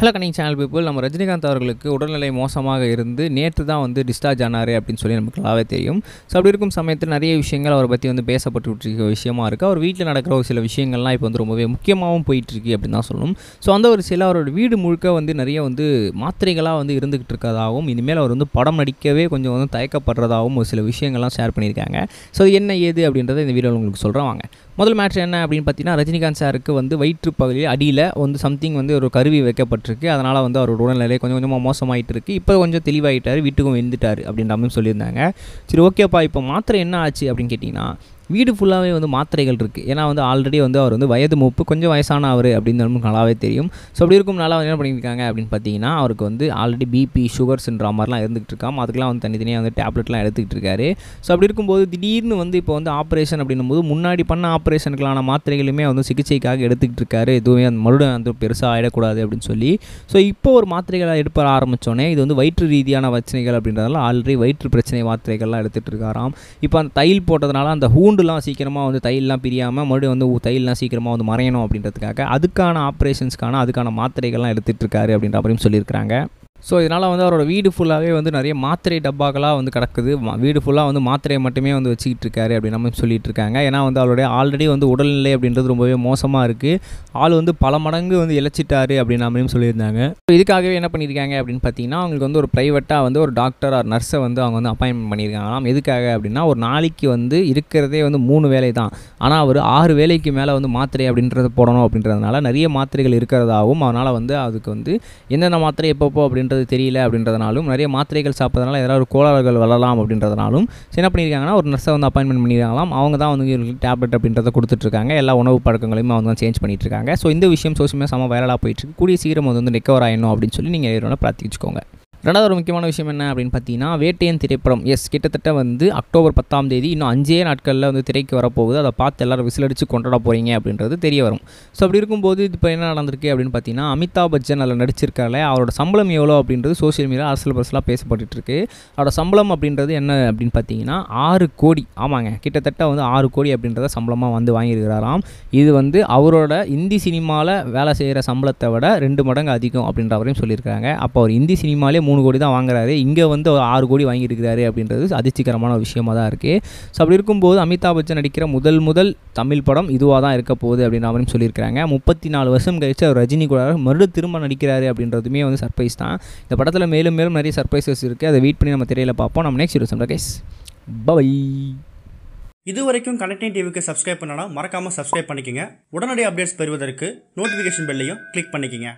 hello கனிங் channel people நம்ம ரஜினிகாந்த் அவர்களுக்கு உடல்நிலை மோசமாக இருந்து நேற்று தான் வந்து டிஸ்டார்ஜ் ஆனார் அப்படின்னு சொல்லி நமக்கு நல்லாவே தெரியும் ஸோ அப்படி இருக்கும் சமயத்தில் நிறைய விஷயங்கள் அவரை பற்றி வந்து பேசப்பட்டு விஷயமா இருக்குது அவர் வீட்டில் நடக்கிற ஒரு சில விஷயங்கள்லாம் இப்போ வந்து ரொம்பவே முக்கியமாகவும் போயிட்டுருக்கு அப்படின்னு தான் சொல்லணும் ஸோ அந்த ஒரு சில அவரோட வீடு முழுக்க வந்து நிறைய வந்து மாத்திரைகளாக வந்து இருந்துகிட்டு இருக்கிறதாகவும் இனிமேல் அவர் வந்து படம் நடிக்கவே கொஞ்சம் வந்து தயக்கப்படுறதாகவும் ஒரு சில விஷயங்கள்லாம் ஷேர் பண்ணியிருக்காங்க ஸோ என்ன ஏது அப்படின்றத இந்த வீடியோவில் உங்களுக்கு சொல்கிறேன் வாங்க முதல் மேட்ச் என்ன அப்படின்னு பார்த்தீங்கன்னா ரஜினிகாந்த் சாருக்கு வந்து வயிற்று பகுதியில் அடியில் வந்து சம்திங் வந்து ஒரு கருவி வைக்கப்பட்டிருக்கு அதனால் வந்து அவரோட உடல்நிலை கொஞ்சம் கொஞ்சமாக மோசமாயிட்டு இருக்கு இப்போ கொஞ்சம் தெளிவாகிட்டார் வீட்டுக்கும் எழுந்துட்டார் அப்படின்ற மாதிரி சொல்லியிருந்தாங்க சரி ஓகேப்பா இப்போ மாத்திரை என்ன ஆச்சு அப்படின்னு கேட்டிங்கன்னா வீடு ஃபுல்லாகவே வந்து மாத்திரைகள் இருக்குது ஏன்னா வந்து ஆல்ரெடி வந்து அவர் வந்து வயது மூப்பு கொஞ்சம் வயசான அவர் அப்படின்னு நல்லாவே தெரியும் ஸோ அப்படி இருக்கும் நல்லா என்ன பண்ணியிருக்காங்க அப்படின்னு பார்த்தீங்கன்னா அவருக்கு வந்து ஆல்ரெடி பிபி சுகர்ஸ்ன்ற மாதிரிலாம் இருந்துகிட்டு இருக்காம அதுக்கெலாம் வந்து தனித்தனியாக வந்து டேப்லெட்லாம் எடுத்துக்கிட்டு இருக்காரு ஸோ அப்படி இருக்கும்போது திடீர்னு வந்து இப்போ வந்து ஆப்ரேஷன் அப்படின்னும் போது முன்னாடி பண்ண ஆப்ரேஷனுக்கான மாத்திரைகளுமே வந்து சிகிச்சைக்காக எடுத்துக்கிட்டு இருக்காரு எதுவுமே அந்த மறுபடியும் அந்த பெருசாக ஆகிடக்கூடாது அப்படின்னு சொல்லி ஸோ இப்போ ஒரு மாத்திரைகளை எடுப்ப ஆரம்பித்தோன்னே இது வந்து வயிற்று ரீதியான பிரச்சனைகள் அப்படின்றதால ஆல்ரெடி வயிற்று பிரச்சனை மாத்திரைகள்லாம் எடுத்துகிட்டு இருக்காராம் இப்போ அந்த தையல் போட்டதுனால அந்த ஹூன் பூண்டுலாம் சீக்கிரமாக வந்து தையெல்லாம் பிரியாமல் மறுபடியும் வந்து தையல்லாம் சீக்கிரமாக வந்து மறையணும் அப்படின்றதுக்காக அதுக்கான ஆப்ரேஷன்ஸ்க்கான அதுக்கான மாத்திரைகள்லாம் எடுத்துகிட்ருக்காரு அப்படின்ற அப்படின்னு சொல்லியிருக்கிறாங்க ஸோ இதனால் வந்து அவரோட வீடு ஃபுல்லாகவே வந்து நிறைய மாத்திரை டப்பாக்களாக வந்து கிடக்குது வீடு ஃபுல்லாக வந்து மாத்திரையை மட்டுமே வந்து வச்சுக்கிட்டு இருக்காரு அப்படின்னு நம்ம சொல்லிட்டு இருக்காங்க ஏன்னா வந்து அவருடைய ஆல்ரெடி வந்து உடல்நிலை அப்படின்றது ரொம்பவே மோசமாக இருக்குது ஆள் வந்து பல மடங்கு வந்து இழைச்சிட்டாரு அப்படின்னு நம்ம சொல்லியிருந்தாங்க ஸோ இதுக்காகவே என்ன பண்ணியிருக்காங்க அப்படின்னு பார்த்தீங்கன்னா அவங்களுக்கு வந்து ஒரு ப்ரைவேட்டாக வந்து ஒரு டாக்டர் ஆர் நர்ஸை வந்து அவங்க வந்து அப்பாயின்மெண்ட் பண்ணியிருக்காங்க ஆனால் எதுக்காக அப்படின்னா ஒரு நாளைக்கு வந்து இருக்கிறதே வந்து மூணு வேலை தான் ஆனால் அவர் ஆறு வேலைக்கு மேலே வந்து மாத்திரை அப்படின்றத போடணும் அப்படின்றதுனால நிறைய மாத்திரைகள் இருக்கிறதாகவும் அதனால் வந்து அதுக்கு வந்து என்னென்ன மாத்திரை எப்பப்போ அப்படின்னு அப்படின்றது தெரியல அப்படின்றதுனாலும் நிறைய மாத்திரைகள் சாப்பிட்றதுனால ஏதாவது கோளாறுகள் வரலாம் அப்படின்றதுனாலும் என்ன பண்ணியிருக்காங்கன்னா ஒரு நர்ஸை வந்து அப்பாயின்மெண்ட் பண்ணியிருக்காங்களாம் அவங்க தான் வந்து இவங்களுக்கு டேப்லெட் அப்படின்றத கொடுத்துட்ருக்காங்க எல்லா உணவு பழக்கங்களையும் அவங்க தான் சேஞ்ச் இருக்காங்க ஸோ இந்த விஷயம் சோசியமாக செம்ம வைரலாக போயிட்டுருக்கு கூடிய சீக்கிரம் வந்து ரெக்கவர் அப்படின்னு சொல்லி நீங்கள் இவரோட பிரார்த்திச்சுக்கோங்க ரெண்டாவது ஒரு முக்கியமான விஷயம் என்ன அப்படின்னு பார்த்தீங்கன்னா வேட்டையன் திரைப்படம் எஸ் கிட்டத்தட்ட வந்து அக்டோபர் பத்தாம் தேதி இன்னும் அஞ்சே நாட்களில் வந்து திரைக்கு வரப்போகுது அதை பார்த்து எல்லாரும் விசிலடிச்சு கொண்டாட போகிறீங்க அப்படின்றது தெரிய வரும் ஸோ அப்படி இருக்கும்போது இப்போ என்ன நடந்திருக்கு அப்படின்னு பார்த்தீங்கன்னா அமிதாப் பச்சன் அதில் நடிச்சிருக்காங்களே அவரோட சம்பளம் எவ்வளோ அப்படின்றது சோசியல் மீடியா அரசியல் பரசலாக பேசப்பட்டு இருக்கு அவரோட சம்பளம் அப்படின்றது என்ன அப்படின்னு பார்த்தீங்கன்னா ஆறு கோடி ஆமாங்க கிட்டத்தட்ட வந்து ஆறு கோடி அப்படின்றத சம்பளமாக வந்து வாங்கியிருக்கிறாராம் இது வந்து அவரோட இந்தி சினிமாவில் வேலை செய்கிற சம்பளத்தை விட ரெண்டு மடங்கு அதிகம் அப்படின்ற அவரையும் சொல்லியிருக்காங்க அப்போ அவர் இந்தி சினிமாலே மூணு மூணு கோடி தான் வாங்குறாரு இங்கே வந்து ஒரு ஆறு கோடி வாங்கியிருக்கிறாரு அப்படின்றது அதிர்ச்சிகரமான விஷயமாக தான் இருக்குது ஸோ அப்படி இருக்கும்போது அமிதாப் பச்சன் நடிக்கிற முதல் முதல் தமிழ் படம் இதுவாக தான் இருக்க போகுது அப்படின்ற மாதிரியும் சொல்லியிருக்காங்க முப்பத்தி நாலு வருஷம் கழிச்சு அவர் ரஜினி கூட மறுபடியும் திரும்ப நடிக்கிறாரு அப்படின்றதுமே வந்து சர்ப்ரைஸ் தான் இந்த படத்தில் மேலும் மேலும் நிறைய சர்ப்ரைசஸ் இருக்குது அதை வெயிட் பண்ணி நம்ம திரையில் பார்ப்போம் நம்ம நெக்ஸ்ட் யூஸ் கேஸ் பை இது வரைக்கும் கனெக்டிங் டிவிக்கு சப்ஸ்கிரைப் பண்ணனா மறக்காமல் சப்ஸ்கிரைப் பண்ணிக்கங்க உடனடி அப்டேட்ஸ் பெறுவதற்கு நோட்டிஃபிகேஷன் பெல்லையும் கிளிக் பண்ணிக்கங்க